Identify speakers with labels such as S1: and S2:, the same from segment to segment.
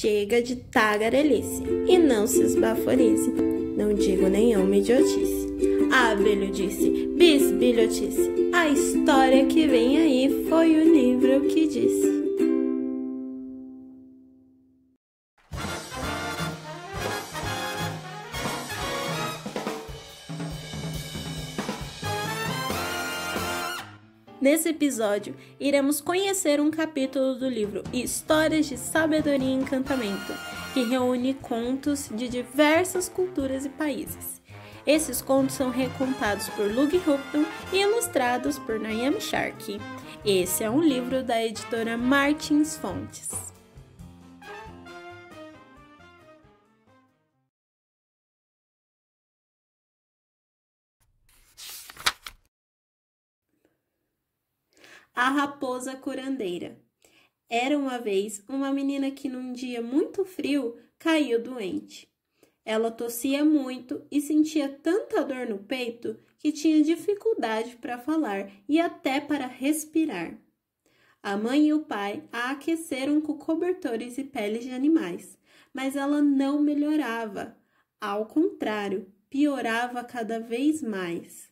S1: Chega de tagarelice e não se esbaforize. Não digo nenhuma é idiotice. Ah, Abelho disse, bisbilhotice. A história que vem aí foi o livro que disse. Nesse episódio, iremos conhecer um capítulo do livro Histórias de Sabedoria e Encantamento, que reúne contos de diversas culturas e países. Esses contos são recontados por Luke Houghton e ilustrados por Naomi Sharkey. Esse é um livro da editora Martins Fontes. A Raposa Curandeira. Era uma vez uma menina que, num dia muito frio, caiu doente. Ela tossia muito e sentia tanta dor no peito que tinha dificuldade para falar e até para respirar. A mãe e o pai a aqueceram com cobertores e peles de animais, mas ela não melhorava. Ao contrário, piorava cada vez mais.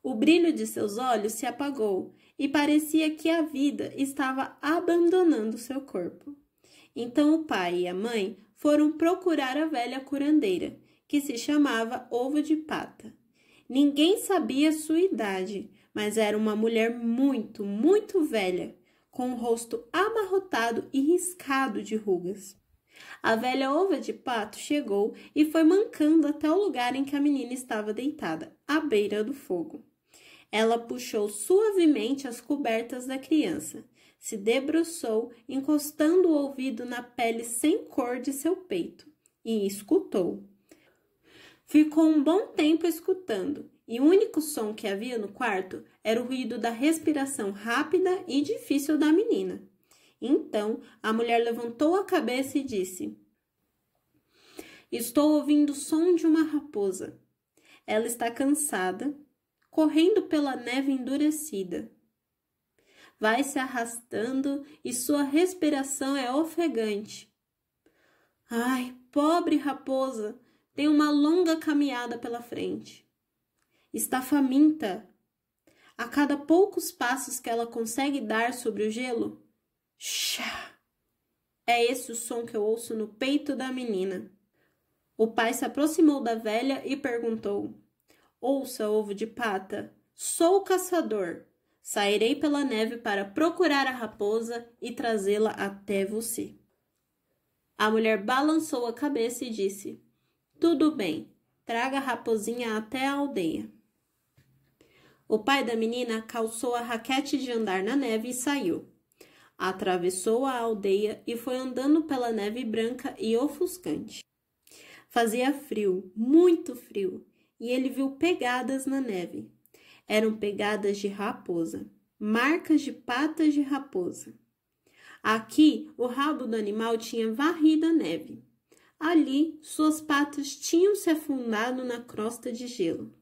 S1: O brilho de seus olhos se apagou e parecia que a vida estava abandonando seu corpo. Então o pai e a mãe foram procurar a velha curandeira, que se chamava Ovo de Pata. Ninguém sabia sua idade, mas era uma mulher muito, muito velha, com o rosto amarrotado e riscado de rugas. A velha ova de pato chegou e foi mancando até o lugar em que a menina estava deitada, à beira do fogo. Ela puxou suavemente as cobertas da criança, se debruçou, encostando o ouvido na pele sem cor de seu peito, e escutou. Ficou um bom tempo escutando, e o único som que havia no quarto era o ruído da respiração rápida e difícil da menina. Então a mulher levantou a cabeça e disse: Estou ouvindo o som de uma raposa. Ela está cansada correndo pela neve endurecida. Vai se arrastando e sua respiração é ofegante. Ai, pobre raposa, tem uma longa caminhada pela frente. Está faminta. A cada poucos passos que ela consegue dar sobre o gelo, chá! É esse o som que eu ouço no peito da menina. O pai se aproximou da velha e perguntou: Ouça, ovo de pata, sou o caçador. Sairei pela neve para procurar a raposa e trazê-la até você. A mulher balançou a cabeça e disse: Tudo bem, traga a raposinha até a aldeia. O pai da menina calçou a raquete de andar na neve e saiu. Atravessou a aldeia e foi andando pela neve branca e ofuscante. Fazia frio, muito frio, e ele viu pegadas na neve. Eram pegadas de raposa, marcas de patas de raposa. Aqui, o rabo do animal tinha varrido a neve. Ali, suas patas tinham se afundado na crosta de gelo.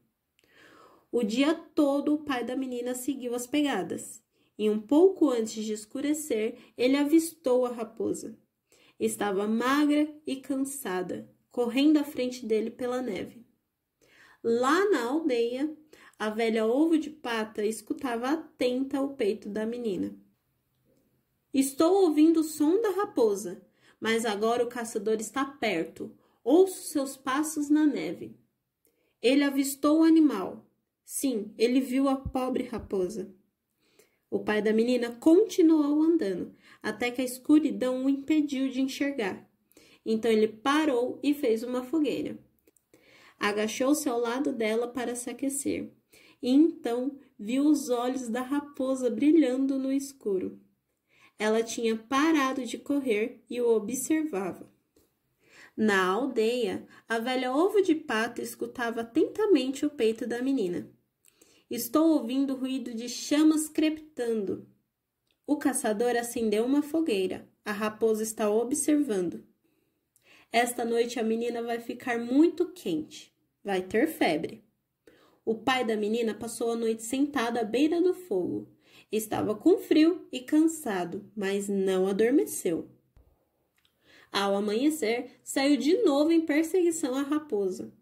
S1: O dia todo, o pai da menina seguiu as pegadas, e um pouco antes de escurecer, ele avistou a raposa. Estava magra e cansada, correndo à frente dele pela neve. Lá na aldeia, a velha ovo de pata escutava atenta o peito da menina. Estou ouvindo o som da raposa, mas agora o caçador está perto. Ouço seus passos na neve. Ele avistou o animal. Sim, ele viu a pobre raposa. O pai da menina continuou andando, até que a escuridão o impediu de enxergar. Então ele parou e fez uma fogueira. Agachou-se ao lado dela para se aquecer. E então viu os olhos da raposa brilhando no escuro. Ela tinha parado de correr e o observava. Na aldeia, a velha ovo de pato escutava atentamente o peito da menina. Estou ouvindo o ruído de chamas crepitando. O caçador acendeu uma fogueira. A raposa está observando. Esta noite a menina vai ficar muito quente, vai ter febre. O pai da menina passou a noite sentado à beira do fogo. Estava com frio e cansado, mas não adormeceu. Ao amanhecer, saiu de novo em perseguição à raposa.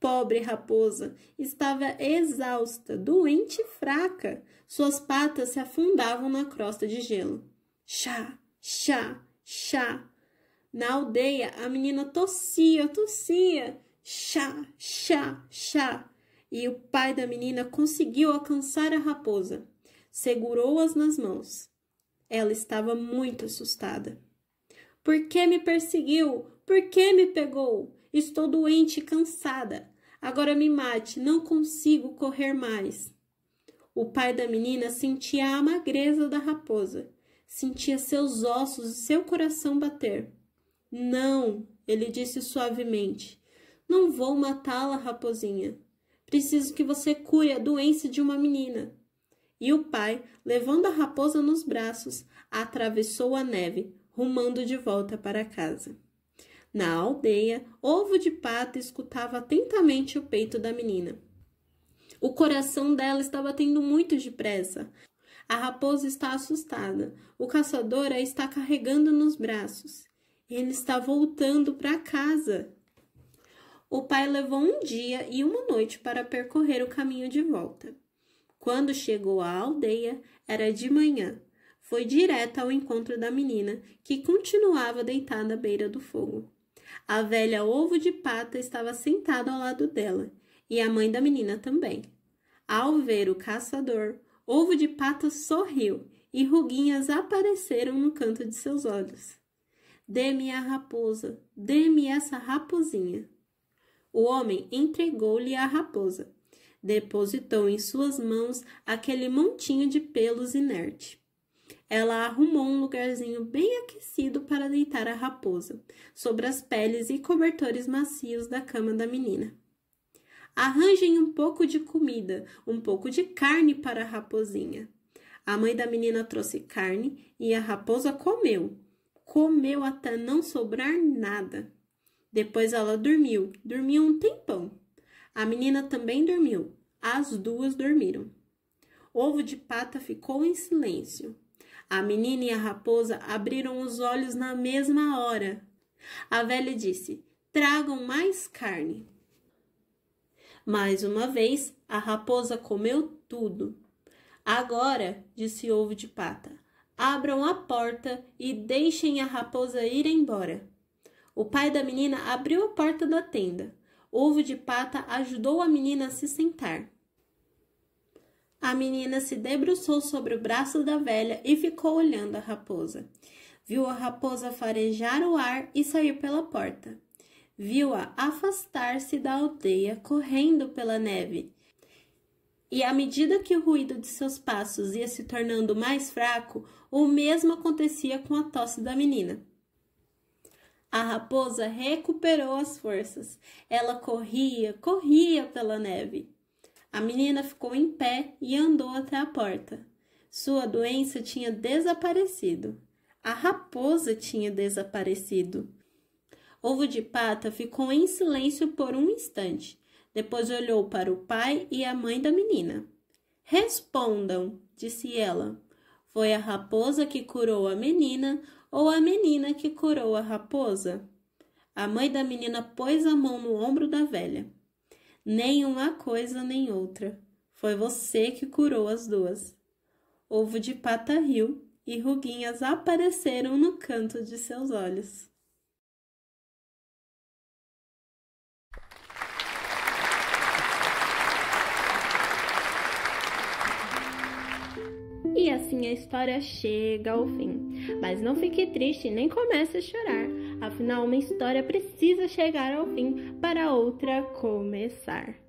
S1: Pobre raposa, estava exausta, doente e fraca. Suas patas se afundavam na crosta de gelo. Chá, chá, chá. Na aldeia, a menina tossia, tossia, chá, chá, chá. E o pai da menina conseguiu alcançar a raposa. Segurou-as nas mãos. Ela estava muito assustada. Por que me perseguiu? Por que me pegou? Estou doente e cansada. Agora me mate, não consigo correr mais. O pai da menina sentia a magreza da raposa, sentia seus ossos e seu coração bater. Não, ele disse suavemente. Não vou matá-la, raposinha. Preciso que você cure a doença de uma menina. E o pai, levando a raposa nos braços, atravessou a neve, rumando de volta para casa. Na aldeia, Ovo de Pata escutava atentamente o peito da menina. O coração dela estava batendo muito depressa. A raposa está assustada. O caçador a está carregando nos braços. Ele está voltando para casa. O pai levou um dia e uma noite para percorrer o caminho de volta. Quando chegou à aldeia, era de manhã. Foi direto ao encontro da menina, que continuava deitada à beira do fogo. A velha ovo de pata estava sentada ao lado dela, e a mãe da menina também. Ao ver o caçador, ovo de pata sorriu e ruguinhas apareceram no canto de seus olhos. Dê-me a raposa, dê-me essa raposinha. O homem entregou-lhe a raposa. Depositou em suas mãos aquele montinho de pelos inerte. Ela arrumou um lugarzinho bem aquecido para deitar a raposa, sobre as peles e cobertores macios da cama da menina. Arranjem um pouco de comida, um pouco de carne para a raposinha. A mãe da menina trouxe carne e a raposa comeu, comeu até não sobrar nada. Depois ela dormiu, dormiu um tempão. A menina também dormiu, as duas dormiram. Ovo de Pata ficou em silêncio. A menina e a raposa abriram os olhos na mesma hora. A velha disse: Tragam mais carne. Mais uma vez, a raposa comeu tudo. Agora, disse Ovo de Pata, Abram a porta e deixem a raposa ir embora. O pai da menina abriu a porta da tenda. Ovo de Pata ajudou a menina a se sentar. A menina se debruçou sobre o braço da velha e ficou olhando a raposa. Viu a raposa farejar o ar e sair pela porta. Viu-a afastar-se da aldeia correndo pela neve e à medida que o ruído de seus passos ia se tornando mais fraco, o mesmo acontecia com a tosse da menina. A raposa recuperou as forças. Ela corria, corria pela neve. A menina ficou em pé e andou até a porta. Sua doença tinha desaparecido. A raposa tinha desaparecido. Ovo de Pata ficou em silêncio por um instante. Depois olhou para o pai e a mãe da menina. Respondam, disse ela. Foi a raposa que curou a menina ou a menina que curou a raposa? A mãe da menina pôs a mão no ombro da velha. Nem uma coisa nem outra. Foi você que curou as duas. Ovo de pata riu e ruguinhas apareceram no canto de seus olhos. E assim a história chega ao fim. Mas não fique triste nem comece a chorar, afinal, uma história precisa chegar ao fim para outra começar.